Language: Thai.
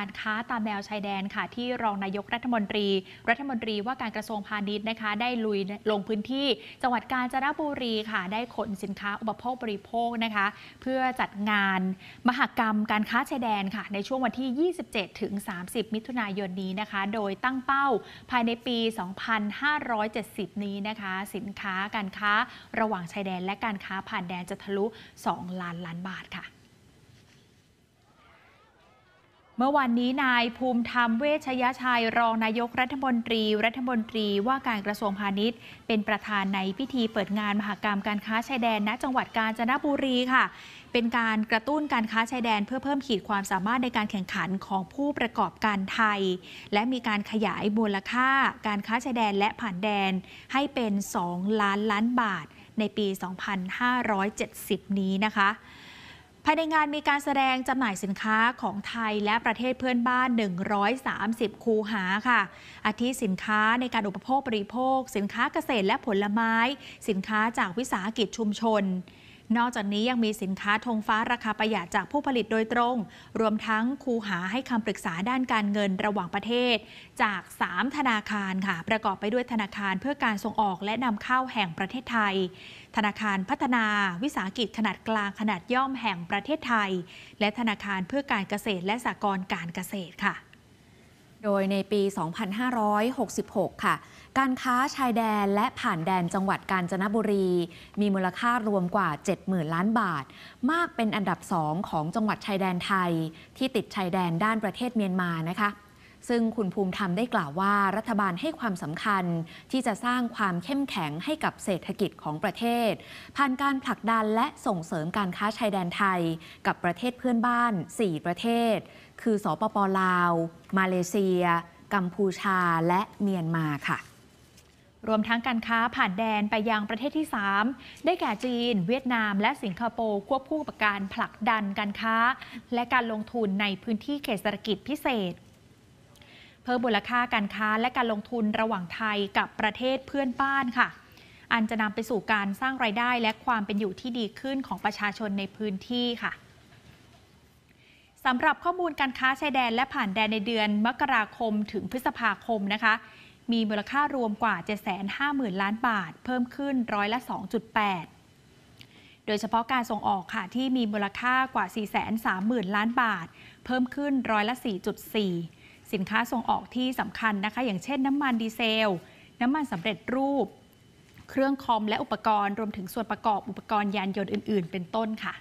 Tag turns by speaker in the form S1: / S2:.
S1: การค้าตามแนวชายแดนค่ะที่รองนายกรัฐมนตรี รัฐมนตรีว่าการกระทรวงพาณิชย์นะคะ ได้ลุยลงพื้นที่จังหวัดกาญจนบุรีค่ะได้ขนสินค้าอุปโภคบริโภคนะคะ เพื่อจัดงานมหกรรมการค้าชายแดนค่ะ ในช่วงวันที่ 27 ถึง 30 มิถุนายนนี้นะคะ โดยตั้งเป้าภายในปี 2570 นี้นะคะ สินค้าการค้าระหว่างชายแดน และการค้าผ่านแดนจะทะลุ 2ล้านล้านบาทค่ะเมื่อวันนี้นายภูมิธรรมเวชยชัยรองนายกรัฐมนตรีรัฐมนตรีว่าการกระทรวงพาณิชย์ เป็นประธานในพิธีเปิดงานมหกรรมการค้าชายแดนณจังหวัดกาญจนบุรีค่ะ เป็นการกระตุ้นการค้าชายแดนเพื่อเพิ่มขีดความสามารถในการแข่งขันของผู้ประกอบการไทย และมีการขยายมูลค่าการค้าชายแดนและผ่านแดนให้เป็น 2 ล้านล้านบาทในปี 2570 นี้นะคะภายในงานมีการแสดงจำหน่ายสินค้าของไทยและประเทศเพื่อนบ้าน 130 คูหาค่ะ อาทิสินค้าในการอุปโภคบริโภค สินค้าเกษตรและผลไม้ สินค้าจากวิสาหกิจชุมชนนอกจากนี้ยังมีสินค้าธงฟ้าราคาประหยัดจากผู้ผลิตโดยตรง รวมทั้งคูหาให้คำปรึกษาด้านการเงินระหว่างประเทศ จาก 3 ธนาคารค่ะ ประกอบไปด้วยธนาคารเพื่อการส่งออกและนำเข้าแห่งประเทศไทย ธนาคารพัฒนาวิสาหกิจขนาดกลางขนาดย่อมแห่งประเทศไทย และธนาคารเพื่อการเกษตรและสหกรณ์การเกษตรค่ะ
S2: โดยในปี 2566 ค่ะ การค้าชายแดนและผ่านแดนจังหวัดกาญจนบุรี มีมูลค่ารวมกว่า 70,000 ล้านบาท มากเป็นอันดับสองของจังหวัดชายแดนไทยที่ติดชายแดนด้านประเทศเมียนมานะคะซึ่งคุณภูมิธรรมได้กล่าวว่ารัฐบาลให้ความสำคัญที่จะสร้างความเข้มแข็งให้กับเศรษฐกิจของประเทศ ผ่านการผลักดันและส่งเสริมการค้าชายแดนไทยกับประเทศเพื่อนบ้าน 4 ประเทศ คือสปปลาว มาเลเซีย กัมพูชาและเมียนมาค่ะ
S1: รวมทั้งการค้าผ่านแดนไปยังประเทศที่ 3 ได้แก่จีน เวียดนาม และสิงคโปร์ควบคู่กับการผลักดันการค้า และการลงทุนในพื้นที่เขตเศรษฐกิจพิเศษเพิ่มมูลค่าการค้าและการลงทุนระหว่างไทยกับประเทศเพื่อนบ้านค่ะ อันจะนำไปสู่การสร้างไรายได้และความเป็นอยู่ที่ดีขึ้นของประชาชนในพื้นที่ค่ะสำหรับข้อมูลการค้าชายแดนและผ่านแดนในเดือนมกราคมถึงพฤษภาคมนะคะ มีมูลค่ารวมกว่า 750,000ล้านบาท เพิ่มขึ้นร้อยละ 2.8 โดยเฉพาะการส่งออกค่ะ ที่มีมูลค่ากว่า430,000ล้านบาท เพิ่มขึ้นร้อยละ 4.4สินค้าส่งออกที่สำคัญนะคะ อย่างเช่นน้ำมันดีเซล น้ำมันสำเร็จรูป เครื่องคอมและอุปกรณ์รวมถึงส่วนประกอบอุปกรณ์ยานยนต์อื่นๆ เป็นต้นค่ะ